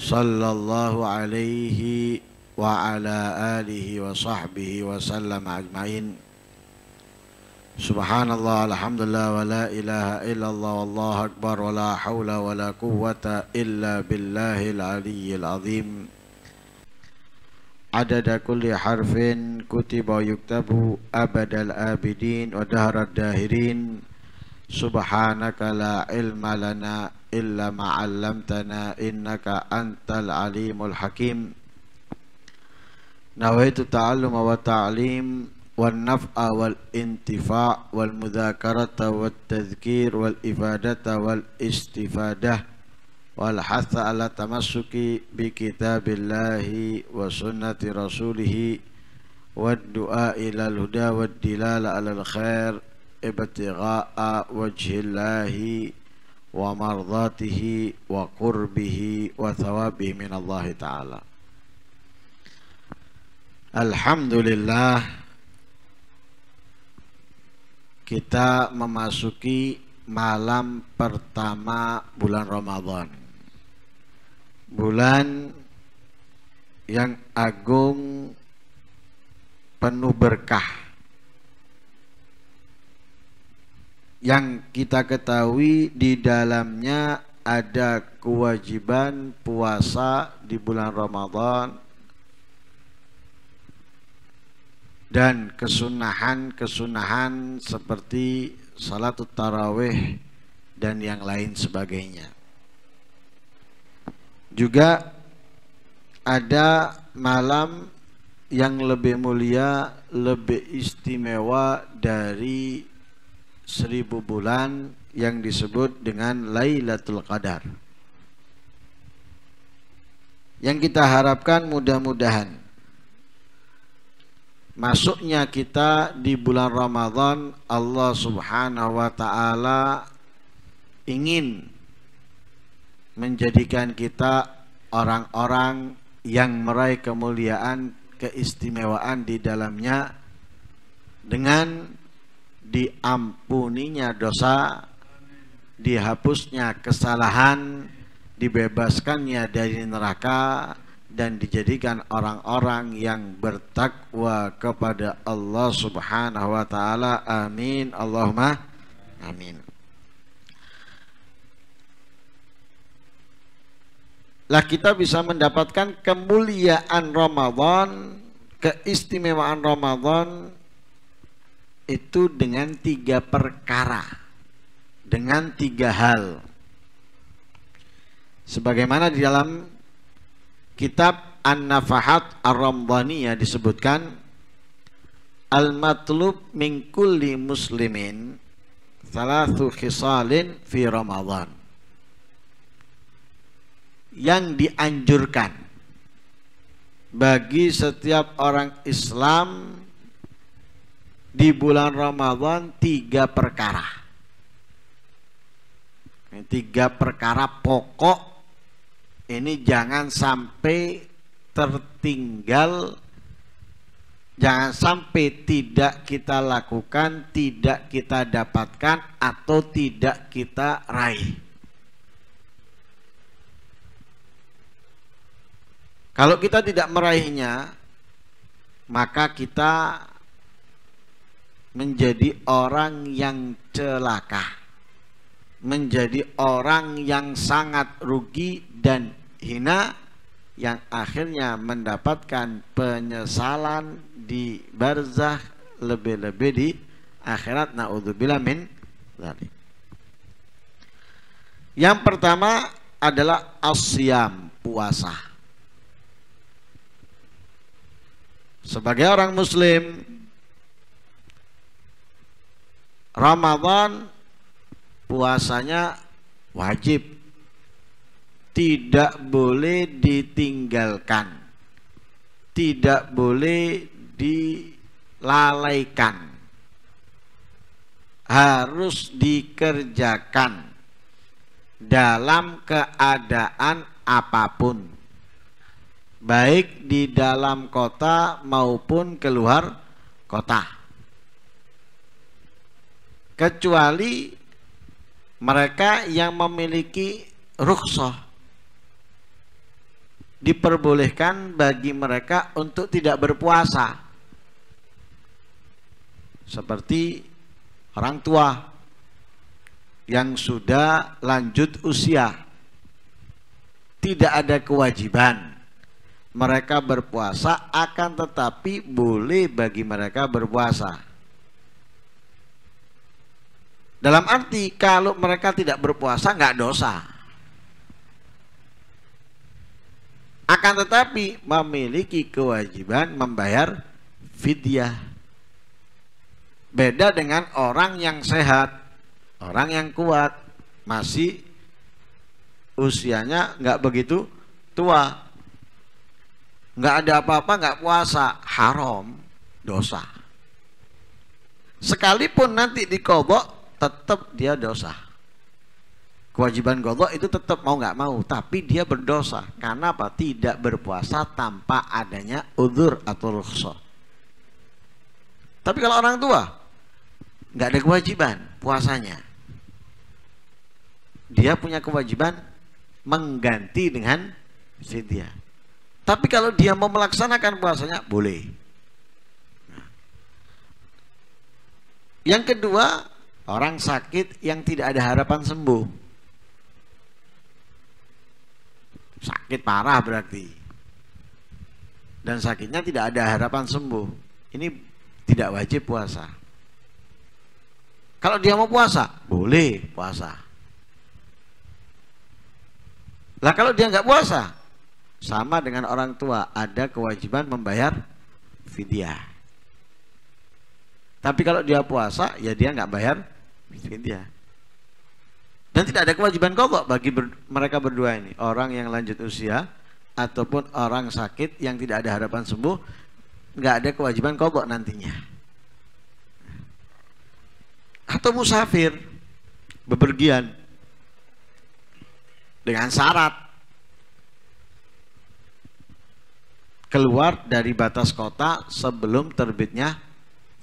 صلى الله عليه وعلى آله وصحبه وسلم أجمعين سبحان الله الحمد لله ولا إله إلا الله والله أكبر ولا حول ولا قوة إلا بالله العلي العظيم عدد كل حرف كتب ويكتب أبد الآبدين ودهر الداهرين سبحانك لا علم لنا إلا ما علمتنا إنك أنت العليم الحكيم نويت التعلم والتعليم والنفع والانتفاع والمذاكرة والتذكير والإفادة والاستفادة والحث على التمسك بكتاب الله وسنة رسوله والدعاء إلى الهدى والدلالة على الخير ابتغاء وجه الله wa mardatihi wa qurbihi wa thawabihi min Allah taala. Alhamdulillah kita memasuki malam pertama bulan Ramadan. Bulan yang agung penuh berkah yang kita ketahui di dalamnya ada kewajiban puasa di bulan Ramadan dan kesunahan-kesunahan seperti salat tarawih dan yang lain sebagainya. Juga ada malam yang lebih mulia, lebih istimewa dari seribu bulan yang disebut dengan Lailatul Qadar. Yang kita harapkan mudah-mudahan masuknya kita di bulan Ramadan Allah Subhanahu wa taala ingin menjadikan kita orang-orang yang meraih kemuliaan keistimewaan di dalamnya dengan diampuninya dosa, dihapusnya kesalahan, dibebaskannya dari neraka dan dijadikan orang-orang yang bertakwa kepada Allah Subhanahu wa taala. Amin. Allahumma amin. Lah kita bisa mendapatkan kemuliaan Ramadan, keistimewaan Ramadan itu dengan tiga perkara, dengan tiga hal. Sebagaimana di dalam kitab An-Nafahat Ar-Ramdhaniyah disebutkan Al-matlub mingkuli muslimin Thalathu khisalin fi Ramadan Yang dianjurkan Bagi setiap orang Islam di bulan Ramadan tiga perkara. tiga perkara pokok ini jangan sampai tertinggal jangan sampai tidak kita lakukan, tidak kita dapatkan, atau tidak kita raih. Kalau kita tidak meraihnya, maka kita menjadi orang yang celaka, menjadi orang yang sangat rugi dan hina yang akhirnya mendapatkan penyesalan di barzah lebih-lebih di akhirat naudzubillah min Yang pertama adalah asyam puasa. Sebagai orang muslim Ramadan puasanya wajib tidak boleh ditinggalkan tidak boleh dilalaikan harus dikerjakan dalam keadaan apapun baik di dalam kota maupun keluar kota kecuali mereka yang memiliki rukhsah diperbolehkan bagi mereka untuk tidak berpuasa seperti orang tua yang sudah lanjut usia tidak ada kewajiban mereka berpuasa akan tetapi boleh bagi mereka berpuasa dalam arti kalau mereka tidak berpuasa nggak dosa. Akan tetapi memiliki kewajiban membayar fidyah. Beda dengan orang yang sehat, orang yang kuat, masih usianya nggak begitu tua. Nggak ada apa-apa nggak puasa, haram, dosa. Sekalipun nanti dikobok tetap dia dosa kewajiban godok itu tetap mau nggak mau tapi dia berdosa karena apa tidak berpuasa tanpa adanya udur atau rukhsah tapi kalau orang tua nggak ada kewajiban puasanya dia punya kewajiban mengganti dengan fidya tapi kalau dia mau melaksanakan puasanya boleh yang kedua Orang sakit yang tidak ada harapan sembuh. Sakit parah berarti. Dan sakitnya tidak ada harapan sembuh. Ini tidak wajib puasa. Kalau dia mau puasa, boleh puasa. Lah kalau dia nggak puasa, sama dengan orang tua ada kewajiban membayar fidyah. Tapi kalau dia puasa, ya dia nggak bayar Fidya. Dan tidak ada kewajiban kokok bagi ber, mereka berdua ini. Orang yang lanjut usia ataupun orang sakit yang tidak ada harapan sembuh, nggak ada kewajiban kokok nantinya. Atau musafir, bepergian dengan syarat keluar dari batas kota sebelum terbitnya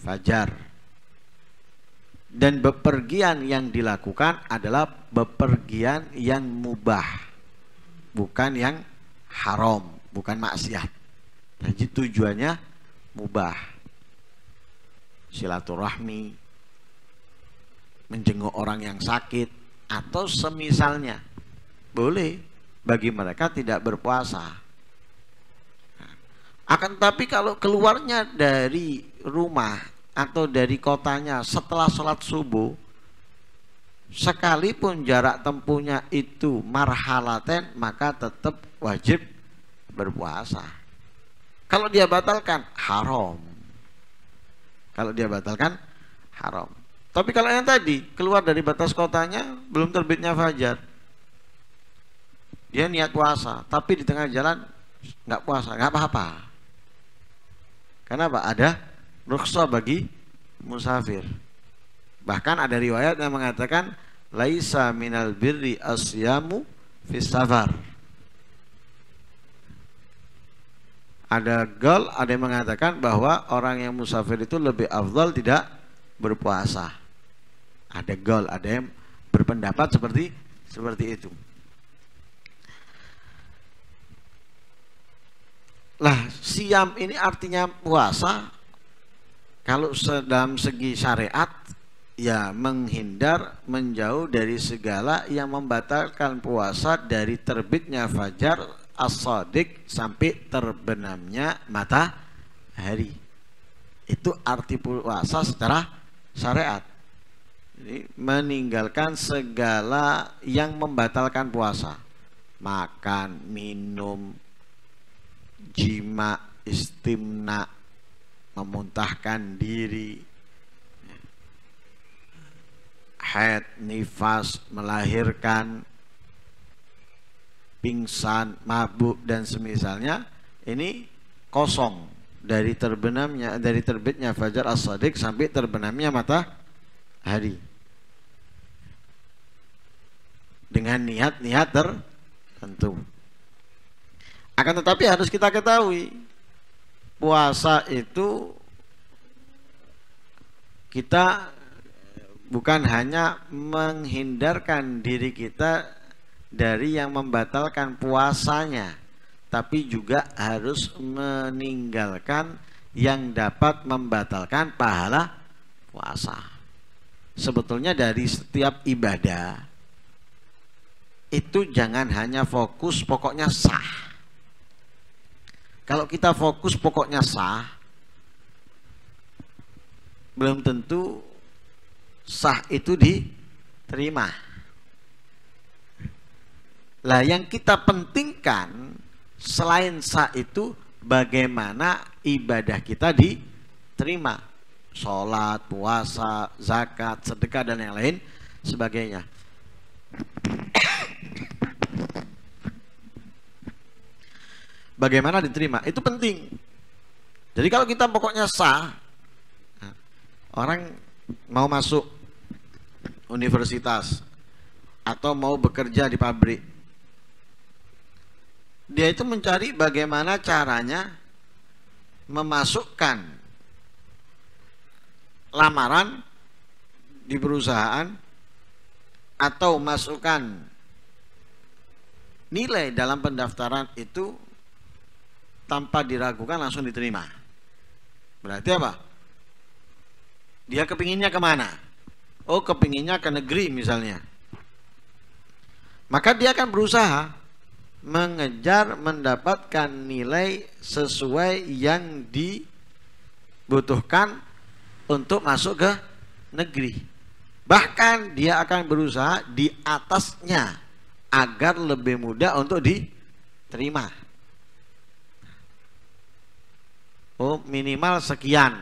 fajar dan bepergian yang dilakukan adalah bepergian yang mubah bukan yang haram bukan maksiat nah, jadi tujuannya mubah silaturahmi menjenguk orang yang sakit atau semisalnya boleh bagi mereka tidak berpuasa nah, akan tapi kalau keluarnya dari rumah atau dari kotanya setelah sholat subuh sekalipun jarak tempuhnya itu marhalaten maka tetap wajib berpuasa kalau dia batalkan haram kalau dia batalkan haram tapi kalau yang tadi keluar dari batas kotanya belum terbitnya fajar dia niat puasa tapi di tengah jalan nggak puasa nggak apa-apa karena apa ada rukhsah bagi musafir. Bahkan ada riwayat yang mengatakan laisa minal birri asyamu fi safar. Ada gal, ada yang mengatakan bahwa orang yang musafir itu lebih afdal tidak berpuasa. Ada gal, ada yang berpendapat seperti seperti itu. Lah, siam ini artinya puasa kalau dalam segi syariat ya menghindar menjauh dari segala yang membatalkan puasa dari terbitnya fajar as sampai terbenamnya matahari. Itu arti puasa secara syariat. Jadi, meninggalkan segala yang membatalkan puasa. Makan, minum, jima, istimna, memuntahkan diri head nifas melahirkan pingsan mabuk dan semisalnya ini kosong dari terbenamnya dari terbitnya fajar as-sadiq sampai terbenamnya matahari dengan niat-niat tertentu akan tetapi harus kita ketahui puasa itu kita bukan hanya menghindarkan diri kita dari yang membatalkan puasanya, tapi juga harus meninggalkan yang dapat membatalkan pahala puasa. Sebetulnya dari setiap ibadah itu jangan hanya fokus pokoknya sah kalau kita fokus pokoknya sah, belum tentu sah itu diterima. Lah yang kita pentingkan selain sah itu bagaimana ibadah kita diterima. Sholat, puasa, zakat, sedekah dan yang lain sebagainya. bagaimana diterima itu penting jadi kalau kita pokoknya sah orang mau masuk universitas atau mau bekerja di pabrik dia itu mencari bagaimana caranya memasukkan lamaran di perusahaan atau masukkan nilai dalam pendaftaran itu tanpa diragukan langsung diterima. Berarti apa? Dia kepinginnya kemana? Oh kepinginnya ke negeri misalnya. Maka dia akan berusaha mengejar mendapatkan nilai sesuai yang dibutuhkan untuk masuk ke negeri. Bahkan dia akan berusaha di atasnya agar lebih mudah untuk diterima. oh minimal sekian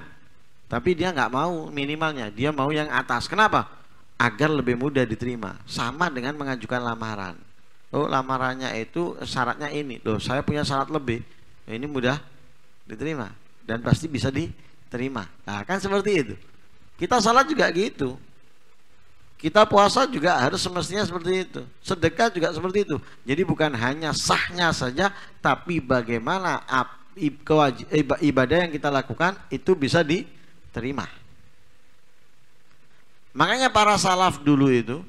tapi dia nggak mau minimalnya dia mau yang atas kenapa agar lebih mudah diterima sama dengan mengajukan lamaran oh lamarannya itu syaratnya ini loh saya punya syarat lebih ini mudah diterima dan pasti bisa diterima nah kan seperti itu kita salat juga gitu kita puasa juga harus semestinya seperti itu. Sedekah juga seperti itu. Jadi bukan hanya sahnya saja, tapi bagaimana ibadah yang kita lakukan itu bisa diterima. Makanya para salaf dulu itu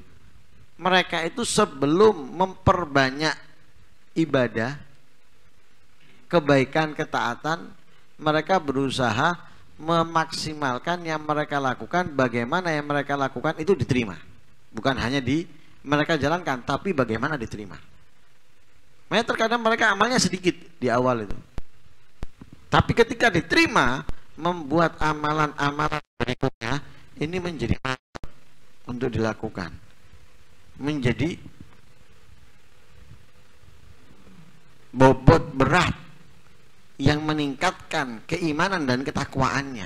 mereka itu sebelum memperbanyak ibadah kebaikan ketaatan mereka berusaha memaksimalkan yang mereka lakukan bagaimana yang mereka lakukan itu diterima bukan hanya di mereka jalankan tapi bagaimana diterima makanya terkadang mereka amalnya sedikit di awal itu tapi ketika diterima, membuat amalan-amalan berikutnya ini menjadi untuk dilakukan. Menjadi bobot berat yang meningkatkan keimanan dan ketakwaannya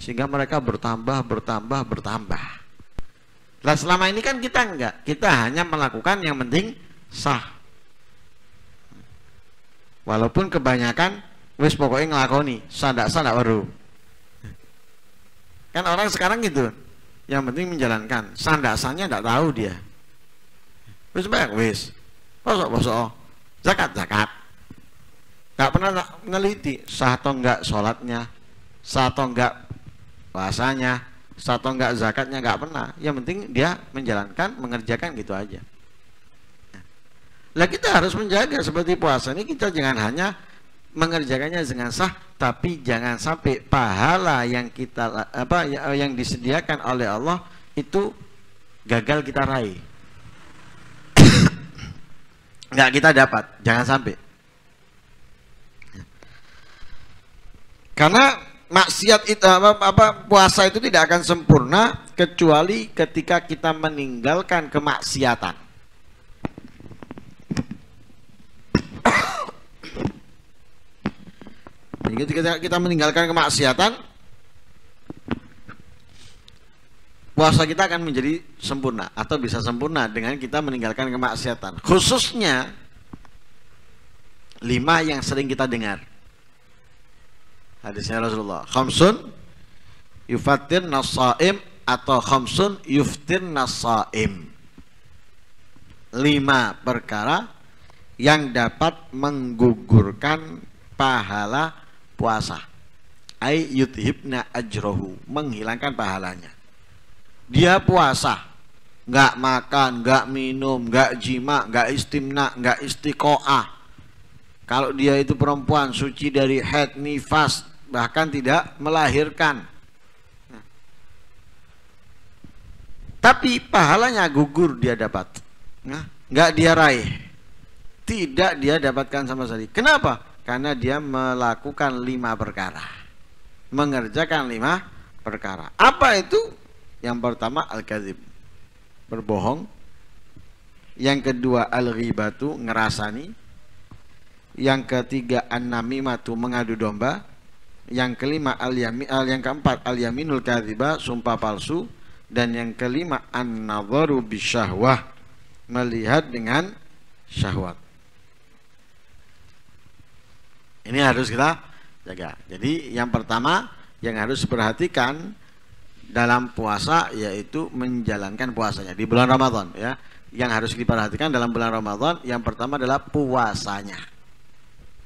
sehingga mereka bertambah bertambah bertambah. Lah selama ini kan kita enggak, kita hanya melakukan yang penting sah. Walaupun kebanyakan wis pokoknya ngelakoni sandak sandak baru kan orang sekarang gitu yang penting menjalankan sandasannya tidak tahu dia wis banyak wis bosok-bosok zakat zakat nggak pernah meneliti sah atau enggak sholatnya sah atau enggak puasanya sah atau enggak zakatnya nggak pernah yang penting dia menjalankan mengerjakan gitu aja lah kita harus menjaga seperti puasa ini kita jangan hanya mengerjakannya dengan sah tapi jangan sampai pahala yang kita apa ya, eh, yang disediakan oleh Allah itu gagal kita raih nggak kita dapat jangan sampai karena maksiat itu apa, apa puasa itu tidak akan sempurna kecuali ketika kita meninggalkan kemaksiatan Jadi kita, kita meninggalkan kemaksiatan, puasa kita akan menjadi sempurna atau bisa sempurna dengan kita meninggalkan kemaksiatan. Khususnya lima yang sering kita dengar. Hadisnya Rasulullah. Khamsun yufatir nasaim atau khamsun yuftir nasaim. Lima perkara yang dapat menggugurkan pahala puasa ay yuthibna ajrohu menghilangkan pahalanya dia puasa nggak makan nggak minum nggak jima nggak istimna nggak istiqoah kalau dia itu perempuan suci dari head nifas bahkan tidak melahirkan tapi pahalanya gugur dia dapat nggak dia raih tidak dia dapatkan sama sekali kenapa karena dia melakukan lima perkara mengerjakan lima perkara apa itu yang pertama al kazib berbohong yang kedua al-ghibatu ngerasani yang ketiga an-namimatu mengadu domba yang kelima al yami al yang keempat al-yaminul kadhiba sumpah palsu dan yang kelima an-nadharu bisyahwah melihat dengan syahwat ini harus kita jaga. Jadi yang pertama yang harus perhatikan dalam puasa yaitu menjalankan puasanya di bulan Ramadan ya. Yang harus diperhatikan dalam bulan Ramadan yang pertama adalah puasanya.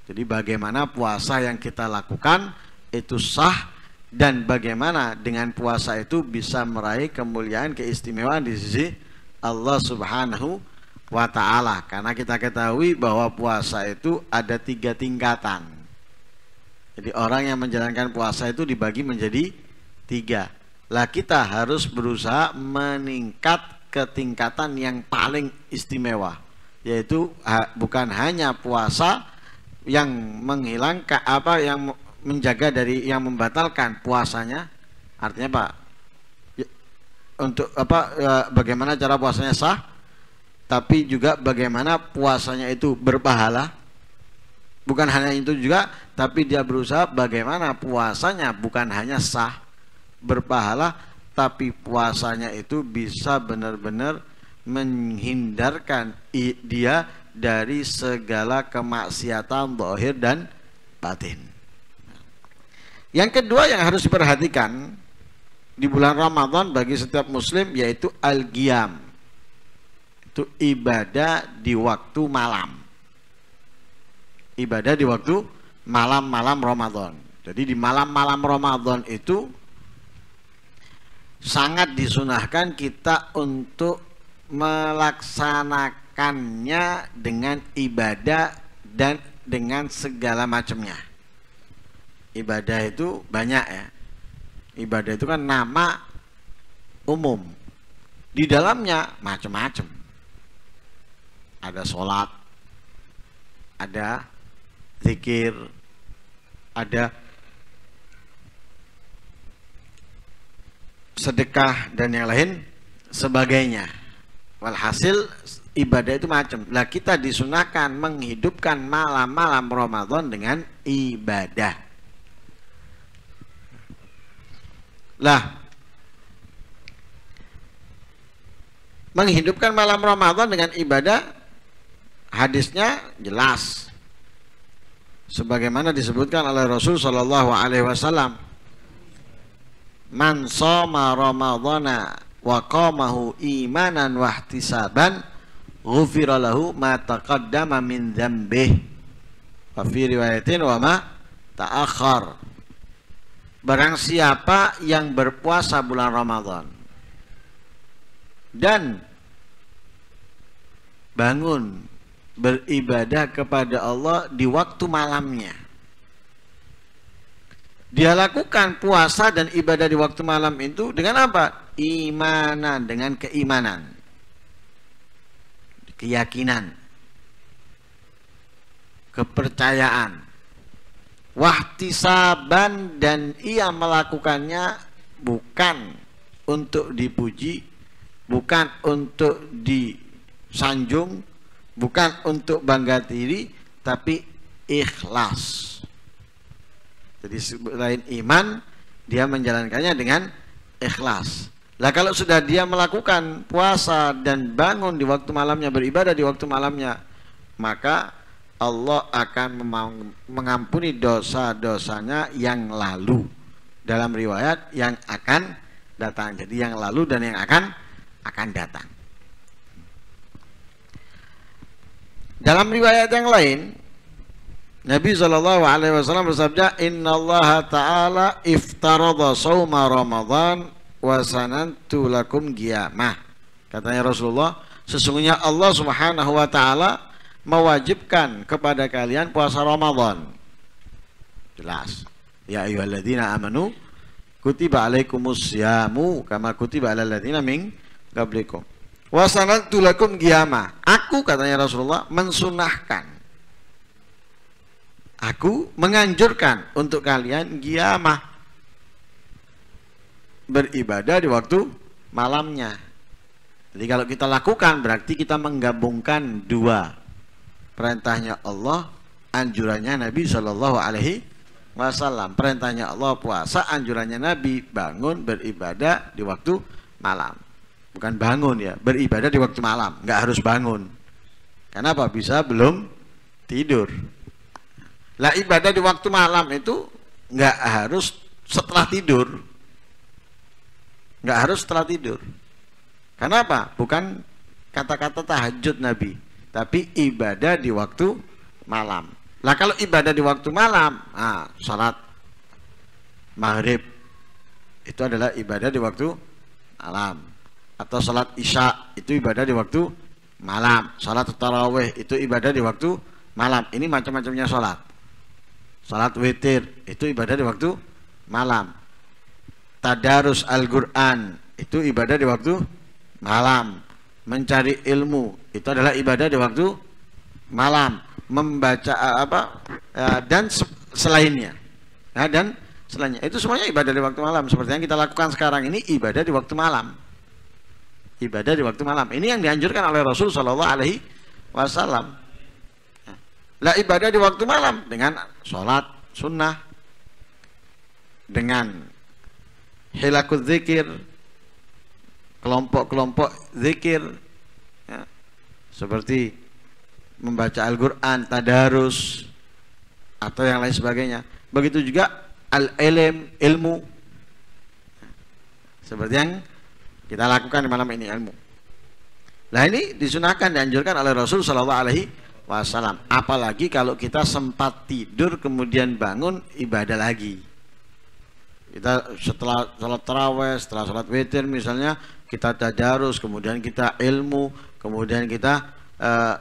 Jadi bagaimana puasa yang kita lakukan itu sah dan bagaimana dengan puasa itu bisa meraih kemuliaan keistimewaan di sisi Allah Subhanahu wa wa ta'ala karena kita ketahui bahwa puasa itu ada tiga tingkatan jadi orang yang menjalankan puasa itu dibagi menjadi tiga lah kita harus berusaha meningkat ke tingkatan yang paling istimewa yaitu bukan hanya puasa yang menghilangkan apa yang menjaga dari yang membatalkan puasanya artinya pak ya, untuk apa ya, bagaimana cara puasanya sah tapi juga bagaimana puasanya itu berpahala. Bukan hanya itu juga, tapi dia berusaha bagaimana puasanya bukan hanya sah, berpahala, tapi puasanya itu bisa benar-benar menghindarkan dia dari segala kemaksiatan zahir dan batin. Yang kedua yang harus diperhatikan di bulan Ramadan bagi setiap muslim yaitu al itu ibadah di waktu malam ibadah di waktu malam-malam Ramadan jadi di malam-malam Ramadan itu sangat disunahkan kita untuk melaksanakannya dengan ibadah dan dengan segala macamnya ibadah itu banyak ya ibadah itu kan nama umum di dalamnya macam-macam ada sholat, ada zikir, ada sedekah dan yang lain sebagainya. Walhasil ibadah itu macam. Lah kita disunahkan menghidupkan malam-malam Ramadan dengan ibadah. Lah menghidupkan malam Ramadan dengan ibadah hadisnya jelas sebagaimana disebutkan oleh Rasul Shallallahu Alaihi Wasallam man soma ramadhana wa qamahu imanan wa ihtisaban ghufira lahu ma taqaddama min dzambih wa fi riwayatin wa ma ta'akhkhar barang siapa yang berpuasa bulan Ramadan dan bangun beribadah kepada Allah di waktu malamnya. Dia lakukan puasa dan ibadah di waktu malam itu dengan apa? Imanan, dengan keimanan. Keyakinan. Kepercayaan. Wahtisaban dan ia melakukannya bukan untuk dipuji, bukan untuk disanjung, bukan untuk bangga diri tapi ikhlas jadi selain iman dia menjalankannya dengan ikhlas lah kalau sudah dia melakukan puasa dan bangun di waktu malamnya beribadah di waktu malamnya maka Allah akan mengampuni dosa-dosanya yang lalu dalam riwayat yang akan datang jadi yang lalu dan yang akan akan datang Dalam riwayat yang lain, Nabi Shallallahu Alaihi Wasallam bersabda, Inna Allah Taala iftarada sauma Ramadan wasanantu lakum giyamah. Katanya Rasulullah, sesungguhnya Allah Subhanahu Wa Taala mewajibkan kepada kalian puasa Ramadan. Jelas. Ya ayyuhalladzina amanu kutiba alaikumus siyamu kama kutiba alal ladzina min qablikum. Wasalat tulakum giyama. Aku katanya Rasulullah mensunahkan. Aku menganjurkan untuk kalian giyama beribadah di waktu malamnya. Jadi kalau kita lakukan berarti kita menggabungkan dua perintahnya Allah, anjurannya Nabi Shallallahu Alaihi Wasallam. Perintahnya Allah puasa, anjurannya Nabi bangun beribadah di waktu malam bukan bangun ya beribadah di waktu malam nggak harus bangun karena apa bisa belum tidur lah ibadah di waktu malam itu nggak harus setelah tidur nggak harus setelah tidur karena apa bukan kata-kata tahajud Nabi tapi ibadah di waktu malam lah kalau ibadah di waktu malam ah salat maghrib itu adalah ibadah di waktu malam atau salat isya itu ibadah di waktu malam salat tarawih itu ibadah di waktu malam ini macam-macamnya salat salat witir itu ibadah di waktu malam tadarus Al-Qur'an itu ibadah di waktu malam mencari ilmu itu adalah ibadah di waktu malam membaca eh, apa eh, dan selainnya nah, dan selainnya itu semuanya ibadah di waktu malam seperti yang kita lakukan sekarang ini ibadah di waktu malam ibadah di waktu malam. Ini yang dianjurkan oleh Rasul Shallallahu Alaihi Wasallam. Lah ibadah di waktu malam dengan sholat sunnah, dengan hilakut zikir, kelompok-kelompok zikir, ya, seperti membaca Al-Quran, tadarus, atau yang lain sebagainya. Begitu juga al-ilm, ilmu, ya, seperti yang kita lakukan di malam ini ilmu nah ini disunahkan dianjurkan oleh Rasul Shallallahu Alaihi Wasallam apalagi kalau kita sempat tidur kemudian bangun ibadah lagi kita setelah sholat terawih setelah sholat witir misalnya kita tadarus kemudian kita ilmu kemudian kita uh, eh,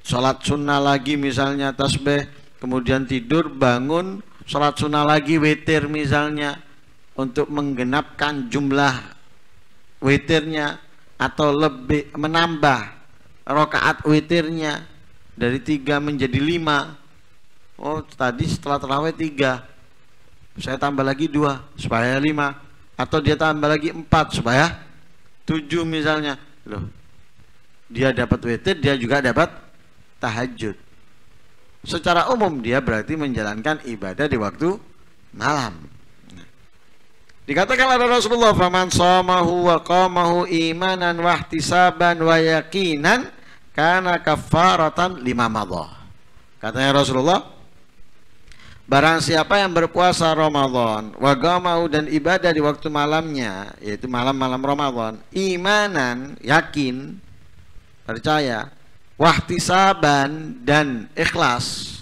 sholat sunnah lagi misalnya tasbih kemudian tidur bangun sholat sunnah lagi witir misalnya untuk menggenapkan jumlah witirnya atau lebih menambah rokaat witirnya dari tiga menjadi lima oh tadi setelah terawih tiga saya tambah lagi dua supaya lima atau dia tambah lagi empat supaya tujuh misalnya loh dia dapat witir dia juga dapat tahajud secara umum dia berarti menjalankan ibadah di waktu malam Dikatakan oleh Rasulullah, "Faman shamahu wa qamahu imanan wa ihtisaban wa yaqinan kana kafaratan lima madha." Katanya Rasulullah, Barang siapa yang berpuasa Ramadan, qamahu dan ibadah di waktu malamnya, yaitu malam-malam Ramadan, imanan, yakin, percaya, ihtisaban dan ikhlas,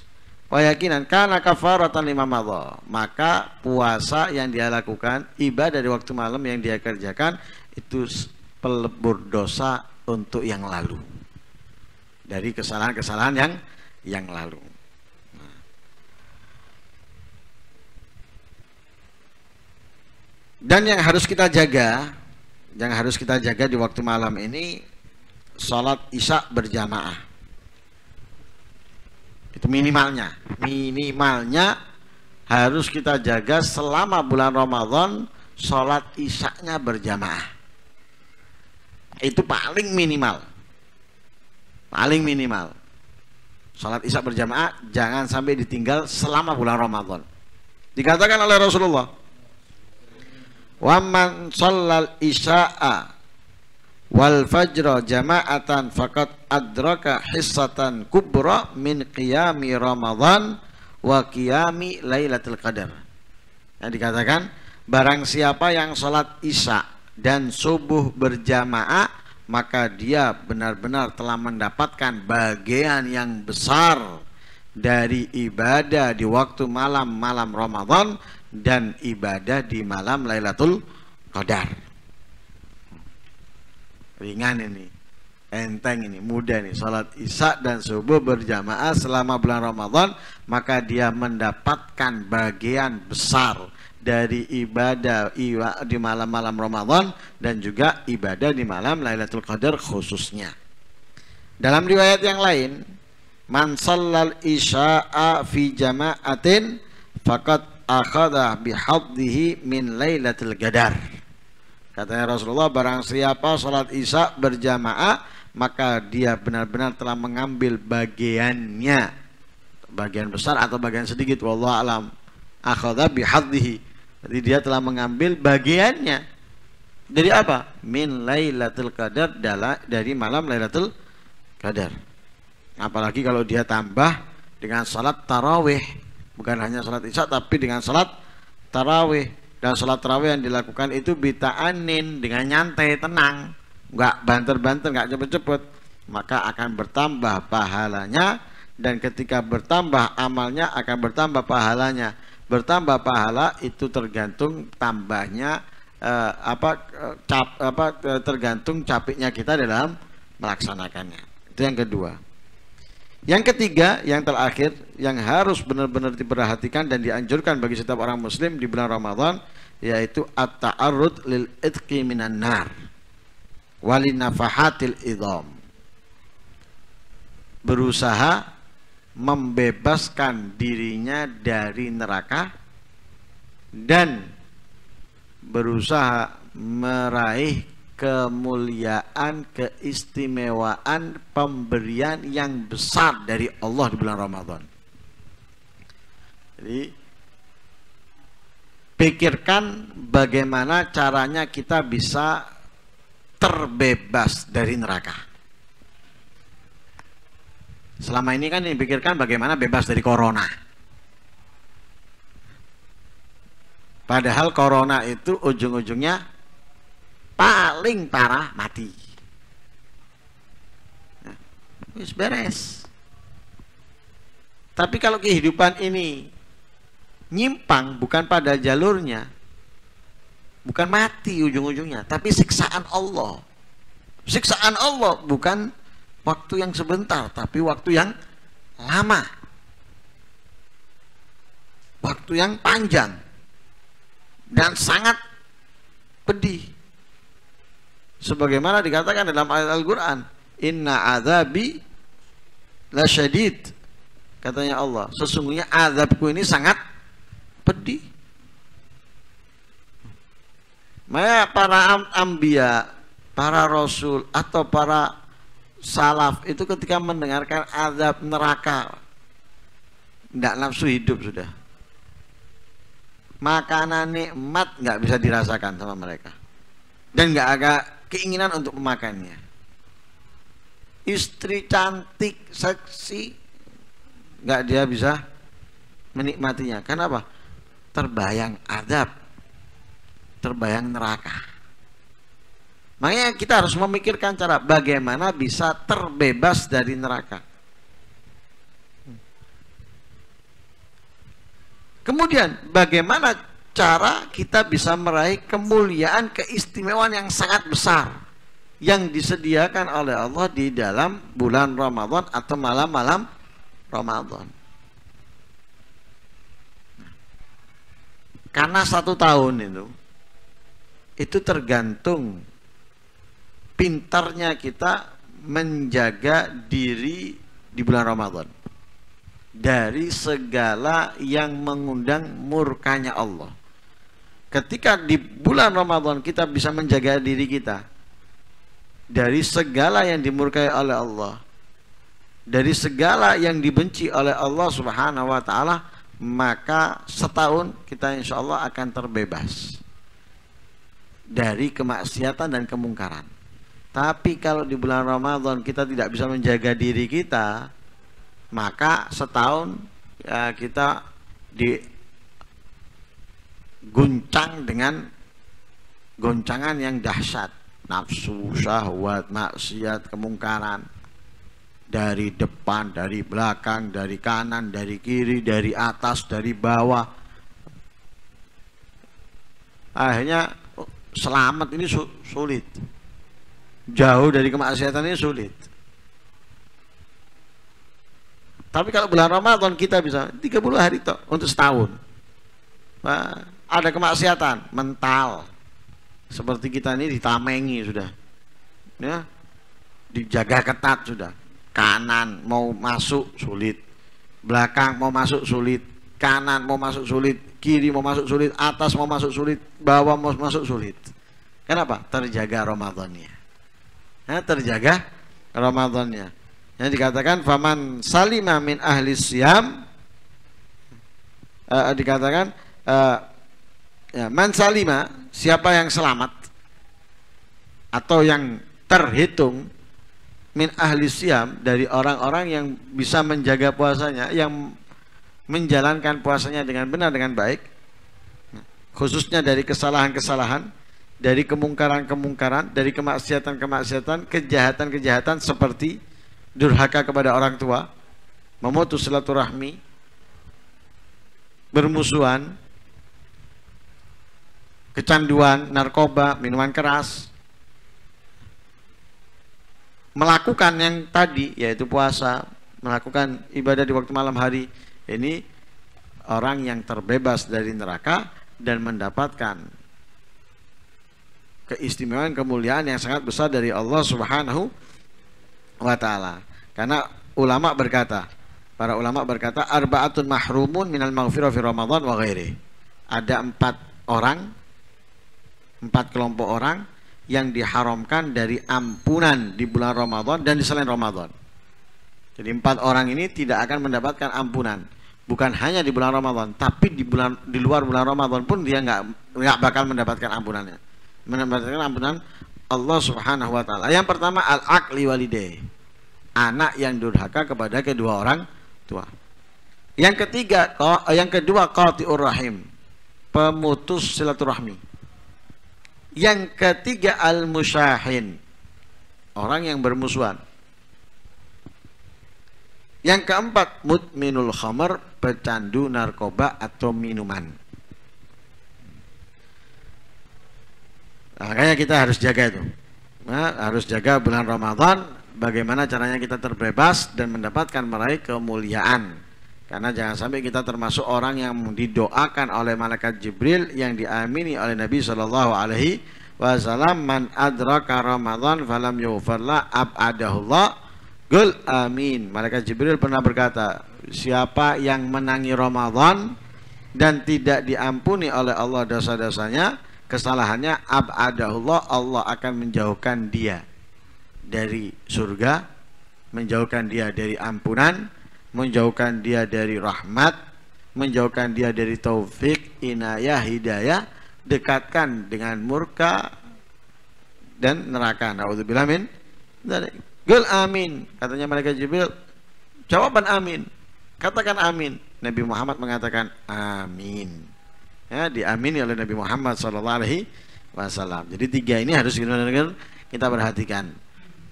Keyakinan karena kafaratan lima madha, maka puasa yang dia lakukan, ibadah di waktu malam yang dia kerjakan itu pelebur dosa untuk yang lalu. Dari kesalahan-kesalahan yang yang lalu. Dan yang harus kita jaga, yang harus kita jaga di waktu malam ini salat Isya berjamaah itu minimalnya minimalnya harus kita jaga selama bulan Ramadan sholat isaknya berjamaah itu paling minimal paling minimal sholat isya berjamaah jangan sampai ditinggal selama bulan Ramadan dikatakan oleh Rasulullah waman sholal isya'a wal fajra jama'atan faqad adraka hissatan kubra min qiyami ramadan wa qiyami lailatul qadar yang dikatakan barang siapa yang sholat isya dan subuh berjamaah maka dia benar-benar telah mendapatkan bagian yang besar dari ibadah di waktu malam-malam Ramadan dan ibadah di malam Lailatul Qadar ringan ini enteng ini mudah ini salat isya dan subuh berjamaah selama bulan Ramadan maka dia mendapatkan bagian besar dari ibadah iwa di malam-malam Ramadan dan juga ibadah di malam Lailatul Qadar khususnya dalam riwayat yang lain man sallal isya'a fi jama'atin faqad akhadha bihaddihi min Lailatul Qadar Katanya Rasulullah barang siapa sholat isya berjamaah maka dia benar-benar telah mengambil bagiannya bagian besar atau bagian sedikit wallahu alam akhadha bihaddihi jadi dia telah mengambil bagiannya dari apa min lailatul qadar dari malam lailatul qadar apalagi kalau dia tambah dengan salat tarawih bukan hanya salat isya tapi dengan salat tarawih dan sholat terawih yang dilakukan itu anin dengan nyantai tenang nggak banter-banter nggak cepet-cepet maka akan bertambah pahalanya dan ketika bertambah amalnya akan bertambah pahalanya bertambah pahala itu tergantung tambahnya eh, apa eh, cap apa eh, tergantung capeknya kita dalam melaksanakannya itu yang kedua yang ketiga, yang terakhir, yang harus benar-benar diperhatikan dan dianjurkan bagi setiap orang muslim di bulan Ramadan, yaitu at taarud lil itqi minan nar walinafahatil idom, Berusaha membebaskan dirinya dari neraka dan berusaha meraih kemuliaan, keistimewaan, pemberian yang besar dari Allah di bulan Ramadan. Jadi pikirkan bagaimana caranya kita bisa terbebas dari neraka. Selama ini kan dipikirkan bagaimana bebas dari corona. Padahal corona itu ujung-ujungnya paling parah mati nah, beres tapi kalau kehidupan ini nyimpang bukan pada jalurnya bukan mati ujung-ujungnya tapi siksaan Allah siksaan Allah bukan waktu yang sebentar tapi waktu yang lama waktu yang panjang dan sangat pedih sebagaimana dikatakan dalam ayat Al-Qur'an inna azabi lasyadid katanya Allah sesungguhnya azabku ini sangat pedih maka para ambia para rasul atau para salaf itu ketika mendengarkan azab neraka tidak nafsu hidup sudah makanan nikmat nggak bisa dirasakan sama mereka dan nggak agak keinginan untuk memakannya. Istri cantik, seksi, nggak dia bisa menikmatinya. Kenapa? Terbayang adab, terbayang neraka. Makanya kita harus memikirkan cara bagaimana bisa terbebas dari neraka. Kemudian bagaimana cara kita bisa meraih kemuliaan keistimewaan yang sangat besar yang disediakan oleh Allah di dalam bulan Ramadan atau malam-malam Ramadan. Karena satu tahun itu itu tergantung pintarnya kita menjaga diri di bulan Ramadan dari segala yang mengundang murkanya Allah ketika di bulan Ramadan kita bisa menjaga diri kita dari segala yang dimurkai oleh Allah dari segala yang dibenci oleh Allah Subhanahu wa taala maka setahun kita insya Allah akan terbebas dari kemaksiatan dan kemungkaran tapi kalau di bulan Ramadan kita tidak bisa menjaga diri kita maka setahun ya, kita di guncang dengan goncangan yang dahsyat nafsu, syahwat, maksiat, kemungkaran dari depan, dari belakang, dari kanan, dari kiri, dari atas, dari bawah akhirnya oh, selamat ini sulit jauh dari kemaksiatan ini sulit tapi kalau bulan Ramadan kita bisa 30 hari toh untuk setahun Wah, ada kemaksiatan mental seperti kita ini ditamengi sudah ya dijaga ketat sudah kanan mau masuk sulit belakang mau masuk sulit kanan mau masuk sulit kiri mau masuk sulit atas mau masuk sulit bawah mau masuk sulit kenapa terjaga Ramadannya ya, terjaga Ramadannya yang dikatakan faman salima min ahli siam uh, eh, dikatakan uh, ya, man salima siapa yang selamat atau yang terhitung min ahli siam dari orang-orang yang bisa menjaga puasanya yang menjalankan puasanya dengan benar dengan baik khususnya dari kesalahan-kesalahan dari kemungkaran-kemungkaran dari kemaksiatan-kemaksiatan kejahatan-kejahatan seperti durhaka kepada orang tua memutus silaturahmi bermusuhan kecanduan, narkoba, minuman keras, melakukan yang tadi yaitu puasa, melakukan ibadah di waktu malam hari, ini orang yang terbebas dari neraka dan mendapatkan keistimewaan kemuliaan yang sangat besar dari Allah Subhanahu wa taala. Karena ulama berkata, para ulama berkata arbaatun mahrumun minal maghfirah fi Ramadan wa ghairi. Ada empat orang empat kelompok orang yang diharamkan dari ampunan di bulan Ramadan dan di selain Ramadan. Jadi empat orang ini tidak akan mendapatkan ampunan, bukan hanya di bulan Ramadan, tapi di bulan di luar bulan Ramadan pun dia nggak nggak bakal mendapatkan ampunannya. Mendapatkan ampunan Allah Subhanahu wa taala. Yang pertama al-aqli walidai. Anak yang durhaka kepada kedua orang tua. Yang ketiga, yang kedua qati'ur rahim. Pemutus silaturahmi. Yang ketiga al-musyahin. Orang yang bermusuhan. Yang keempat, mutminul khamar, pecandu narkoba atau minuman. Makanya nah, kita harus jaga itu. Nah, harus jaga bulan Ramadan, bagaimana caranya kita terbebas dan mendapatkan meraih kemuliaan. Karena jangan sampai kita termasuk orang yang didoakan oleh malaikat Jibril yang diamini oleh Nabi Shallallahu Alaihi Wasallam man adraka Ramadan falam yufarla abadahullah gul amin. Malaikat Jibril pernah berkata, siapa yang menangi Ramadan dan tidak diampuni oleh Allah dosa-dosanya, kesalahannya abadahullah Allah akan menjauhkan dia dari surga, menjauhkan dia dari ampunan menjauhkan dia dari rahmat, menjauhkan dia dari taufik, inayah, hidayah, dekatkan dengan murka dan neraka. Nauzubillah min Gul amin. Katanya mereka Jibril, jawaban amin. Katakan amin. Nabi Muhammad mengatakan amin. Ya, diamini oleh Nabi Muhammad sallallahu alaihi wasallam. Jadi tiga ini harus kita, kita perhatikan.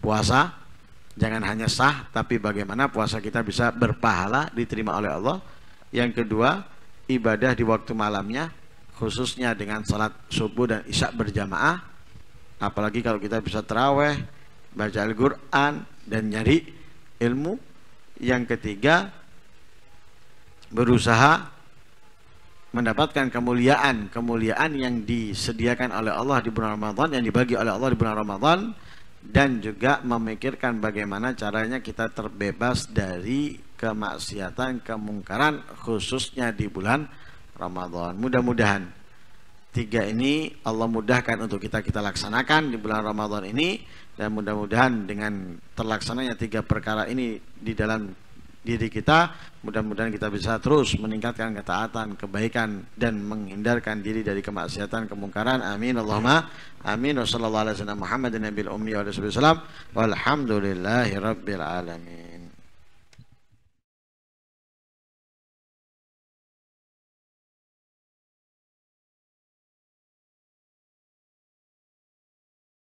Puasa, Jangan hanya sah, tapi bagaimana puasa kita bisa berpahala diterima oleh Allah. Yang kedua, ibadah di waktu malamnya, khususnya dengan salat subuh dan isya berjamaah. Apalagi kalau kita bisa teraweh, baca Al-Quran, dan nyari ilmu. Yang ketiga, berusaha mendapatkan kemuliaan kemuliaan yang disediakan oleh Allah di bulan Ramadan yang dibagi oleh Allah di bulan Ramadan dan juga memikirkan bagaimana caranya kita terbebas dari kemaksiatan, kemungkaran khususnya di bulan Ramadan. Mudah-mudahan tiga ini Allah mudahkan untuk kita kita laksanakan di bulan Ramadan ini dan mudah-mudahan dengan terlaksananya tiga perkara ini di dalam diri kita mudah-mudahan kita bisa terus meningkatkan ketaatan kebaikan dan menghindarkan diri dari kemaksiatan kemungkaran amin Allahumma amin wa sallallahu alaihi wasallam sallam Muhammadin nabil ummi wa alamin